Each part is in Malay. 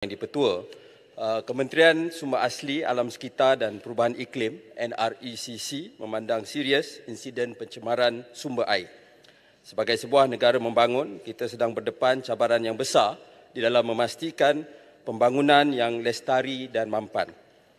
Yang dipetua, uh, Kementerian Sumber Asli Alam Sekitar dan Perubahan Iklim NRECC memandang serius insiden pencemaran sumber air. Sebagai sebuah negara membangun, kita sedang berdepan cabaran yang besar di dalam memastikan pembangunan yang lestari dan mampan.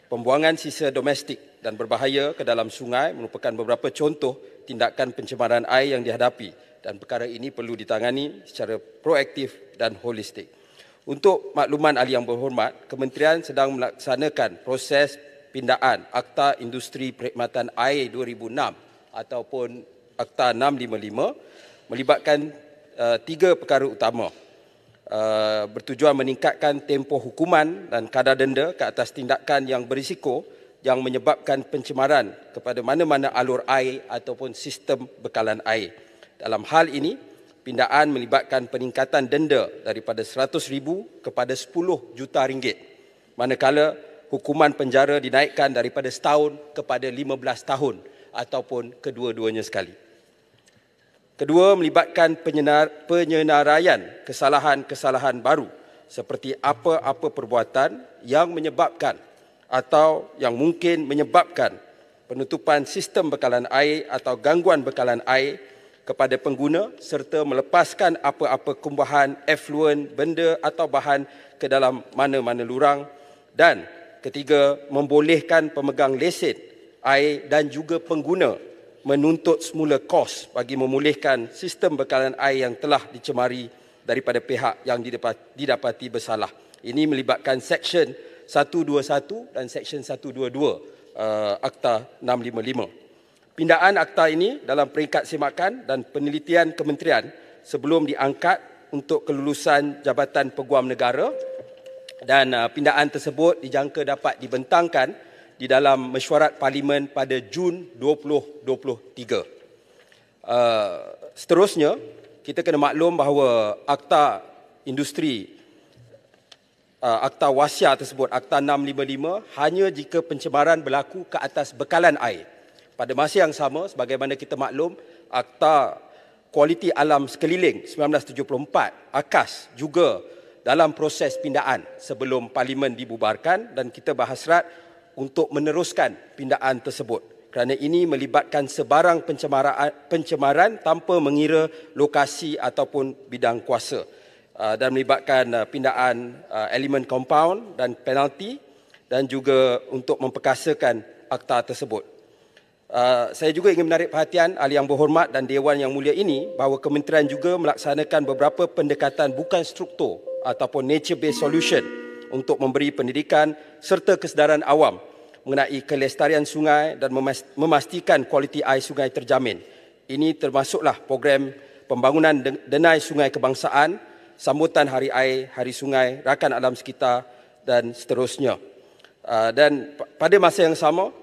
Pembuangan sisa domestik dan berbahaya ke dalam sungai merupakan beberapa contoh tindakan pencemaran air yang dihadapi dan perkara ini perlu ditangani secara proaktif dan holistik. Untuk makluman ahli yang berhormat, Kementerian sedang melaksanakan proses pindaan Akta Industri Perkhidmatan Air 2006 ataupun Akta 655 melibatkan uh, tiga perkara utama. Uh, bertujuan meningkatkan tempoh hukuman dan kadar denda ke atas tindakan yang berisiko yang menyebabkan pencemaran kepada mana-mana alur air ataupun sistem bekalan air. Dalam hal ini, pindaan melibatkan peningkatan denda daripada 100,000 kepada 10 juta ringgit. Manakala hukuman penjara dinaikkan daripada setahun kepada 15 tahun ataupun kedua-duanya sekali. Kedua, melibatkan penyenar, penyenaraian kesalahan-kesalahan baru seperti apa-apa perbuatan yang menyebabkan atau yang mungkin menyebabkan penutupan sistem bekalan air atau gangguan bekalan air kepada pengguna serta melepaskan apa-apa kumbahan, efluen, benda atau bahan ke dalam mana-mana lurang dan ketiga, membolehkan pemegang lesen air dan juga pengguna menuntut semula kos bagi memulihkan sistem bekalan air yang telah dicemari daripada pihak yang didapati bersalah. Ini melibatkan Seksyen 121 dan Seksyen 122 uh, Akta 655. Pindaan akta ini dalam peringkat semakan dan penelitian kementerian sebelum diangkat untuk kelulusan Jabatan Peguam Negara dan uh, pindaan tersebut dijangka dapat dibentangkan di dalam mesyuarat parlimen pada Jun 2023. Uh, seterusnya, kita kena maklum bahawa akta industri uh, akta wasia tersebut akta 655 hanya jika pencemaran berlaku ke atas bekalan air pada masa yang sama, sebagaimana kita maklum, Akta Kualiti Alam Sekeliling 1974, AKAS juga dalam proses pindaan sebelum Parlimen dibubarkan dan kita berhasrat untuk meneruskan pindaan tersebut kerana ini melibatkan sebarang pencemaran, pencemaran tanpa mengira lokasi ataupun bidang kuasa uh, dan melibatkan uh, pindaan uh, elemen compound dan penalti dan juga untuk memperkasakan akta tersebut. Uh, saya juga ingin menarik perhatian ahli yang berhormat dan dewan yang mulia ini bahawa kementerian juga melaksanakan beberapa pendekatan bukan struktur ataupun nature based solution untuk memberi pendidikan serta kesedaran awam mengenai kelestarian sungai dan memastikan kualiti air sungai terjamin. Ini termasuklah program pembangunan denai sungai kebangsaan, sambutan hari air, hari sungai, rakan alam sekitar dan seterusnya. Uh, dan pada masa yang sama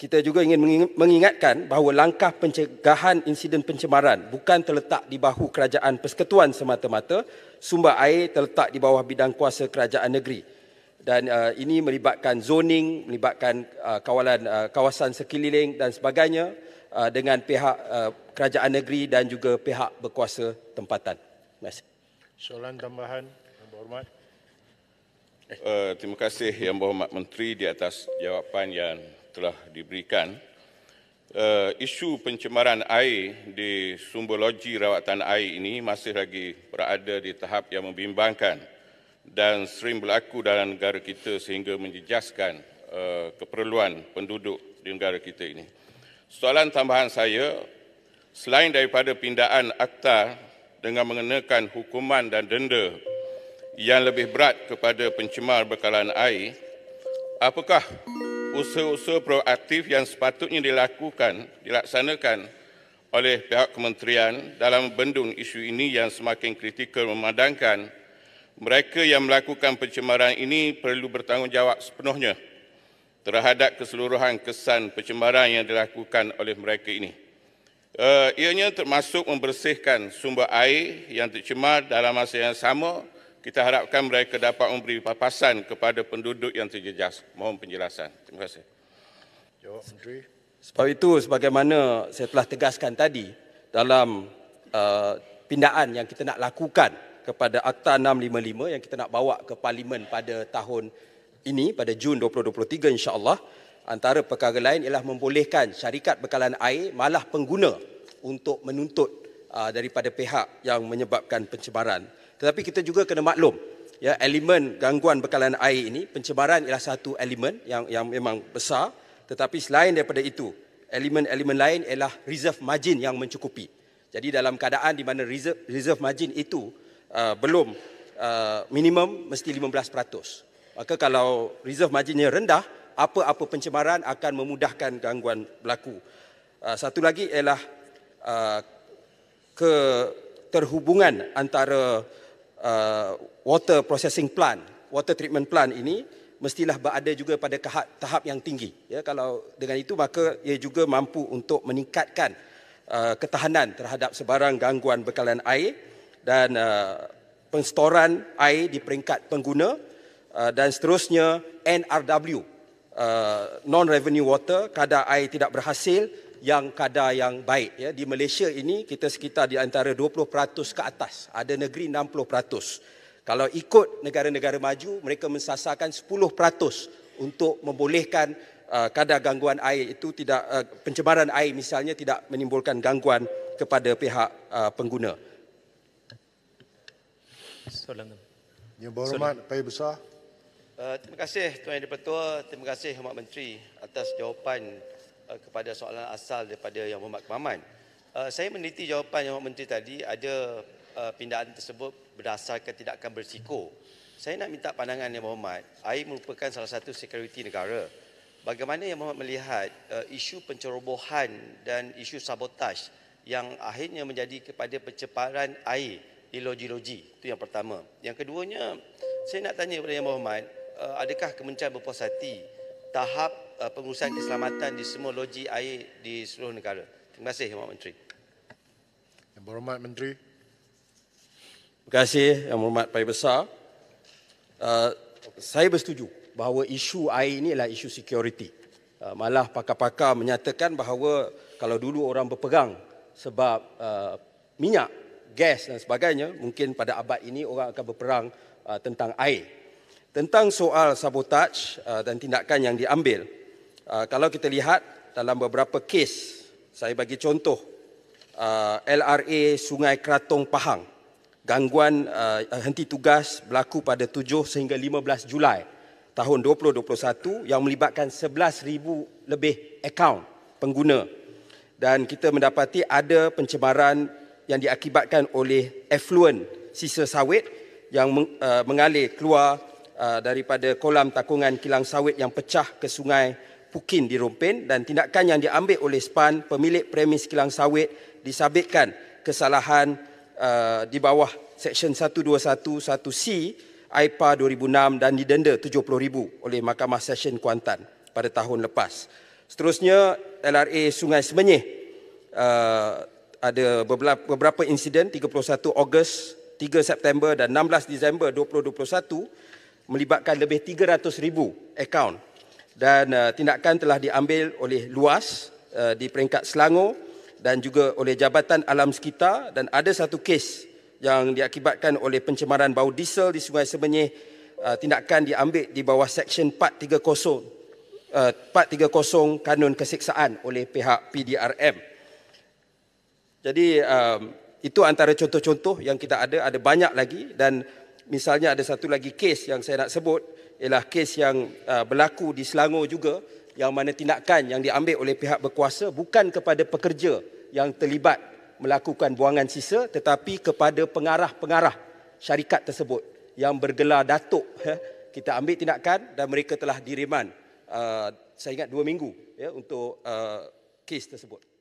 kita juga ingin mengingatkan bahawa langkah pencegahan insiden pencemaran bukan terletak di bahu kerajaan persekutuan semata-mata, sumber air terletak di bawah bidang kuasa kerajaan negeri. Dan uh, ini melibatkan zoning, melibatkan uh, kawalan uh, kawasan sekeliling dan sebagainya uh, dengan pihak uh, kerajaan negeri dan juga pihak berkuasa tempatan. Masih. Soalan tambahan, Yang Berhormat. Uh, terima kasih Yang Berhormat Menteri di atas jawapan yang telah diberikan. Uh, isu pencemaran air di sumber loji rawatan air ini masih lagi berada di tahap yang membimbangkan dan sering berlaku dalam negara kita sehingga menjejaskan uh, keperluan penduduk di negara kita ini. Soalan tambahan saya, selain daripada pindaan akta dengan mengenakan hukuman dan denda yang lebih berat kepada pencemar bekalan air, apakah usaha-usaha proaktif yang sepatutnya dilakukan, dilaksanakan oleh pihak kementerian dalam bendung isu ini yang semakin kritikal memandangkan mereka yang melakukan pencemaran ini perlu bertanggungjawab sepenuhnya terhadap keseluruhan kesan pencemaran yang dilakukan oleh mereka ini. Uh, ianya termasuk membersihkan sumber air yang tercemar dalam masa yang sama kita harapkan mereka dapat memberi papasan kepada penduduk yang terjejas. Mohon penjelasan. Terima kasih. Jawab Menteri. Sebab itu sebagaimana saya telah tegaskan tadi dalam uh, pindaan yang kita nak lakukan kepada Akta 655 yang kita nak bawa ke Parlimen pada tahun ini pada Jun 2023 insya-Allah antara perkara lain ialah membolehkan syarikat bekalan air malah pengguna untuk menuntut uh, daripada pihak yang menyebabkan pencemaran. Tetapi kita juga kena maklum ya elemen gangguan bekalan air ini pencemaran ialah satu elemen yang yang memang besar tetapi selain daripada itu elemen-elemen lain ialah reserve margin yang mencukupi. Jadi dalam keadaan di mana reserve, reserve margin itu uh, belum uh, minimum mesti 15%. Maka kalau reserve marginnya rendah, apa-apa pencemaran akan memudahkan gangguan berlaku. Uh, satu lagi ialah uh, keterhubungan antara uh, water processing plant, water treatment plant ini mestilah berada juga pada tahap, yang tinggi. Ya, kalau dengan itu maka ia juga mampu untuk meningkatkan uh, ketahanan terhadap sebarang gangguan bekalan air dan uh, penstoran air di peringkat pengguna uh, dan seterusnya NRW uh, non revenue water kadar air tidak berhasil yang kadar yang baik. Ya. Di Malaysia ini kita sekitar di antara 20% ke atas. Ada negeri 60%. Kalau ikut negara-negara maju, mereka mensasarkan 10% untuk membolehkan uh, kadar gangguan air itu tidak uh, pencemaran air misalnya tidak menimbulkan gangguan kepada pihak uh, pengguna. Yang berhormat Paya Besar. Uh, terima kasih Tuan Yang di terima kasih Hormat Menteri atas jawapan Eh, kepada soalan asal daripada Yang Berhormat Kemaman. Eh, saya meneliti jawapan Yang Menteri tadi, ada uh, pindaan tersebut berdasarkan tindakan berisiko. Saya nak minta pandangan Yang Berhormat, air merupakan salah satu security negara. Bagaimana Yang Berhormat melihat isu pencerobohan dan isu sabotaj yang akhirnya menjadi kepada percepatan air di logi loji Itu yang pertama. Yang keduanya, saya nak tanya kepada Yang Berhormat, adakah Kementerian Berpuas Hati tahap Eh, pengurusan keselamatan di semua loji air di seluruh negara. Terima kasih, Yang Menteri. Yang Berhormat Menteri. Terima kasih, Yang Berhormat Pai Besar. Uh, saya bersetuju bahawa isu air ini adalah isu security. Uh, malah pakar-pakar menyatakan bahawa kalau dulu orang berperang sebab uh, minyak, gas dan sebagainya, mungkin pada abad ini orang akan berperang uh, tentang air. Tentang soal sabotaj dan tindakan yang diambil, Ah, kalau kita lihat dalam beberapa kes, saya bagi contoh uh, ah, LRA Sungai Kratong Pahang, gangguan ah, henti tugas berlaku pada 7 sehingga 15 Julai tahun 2021 yang melibatkan 11,000 lebih akaun pengguna dan kita mendapati ada pencemaran yang diakibatkan oleh effluent sisa sawit yang mengalir keluar daripada kolam takungan kilang sawit yang pecah ke sungai Pukin di Rumpin dan tindakan yang diambil oleh SPAN pemilik premis kilang sawit disabitkan kesalahan uh, di bawah Seksyen 1211C AIPA 2006 dan didenda RM70,000 oleh Mahkamah Seksyen Kuantan pada tahun lepas. Seterusnya, LRA Sungai Semenyih uh, ada beberapa insiden 31 Ogos, 3 September dan 16 Disember 2021 melibatkan lebih 300,000 akaun dan uh, tindakan telah diambil oleh luas uh, di peringkat Selangor dan juga oleh Jabatan Alam Sekitar dan ada satu kes yang diakibatkan oleh pencemaran bau diesel di Sungai Semenyih uh, tindakan diambil di bawah Seksyen 430 uh, 430 Kanun Kesiksaan oleh pihak PDRM. Jadi um, itu antara contoh-contoh yang kita ada ada banyak lagi dan misalnya ada satu lagi kes yang saya nak sebut ialah kes yang ah, berlaku di Selangor juga yang mana tindakan yang diambil oleh pihak berkuasa bukan kepada pekerja yang terlibat melakukan buangan sisa tetapi kepada pengarah-pengarah syarikat tersebut yang bergelar datuk eh. kita ambil tindakan dan mereka telah diriman ah, saya ingat dua minggu ya, untuk ah, kes tersebut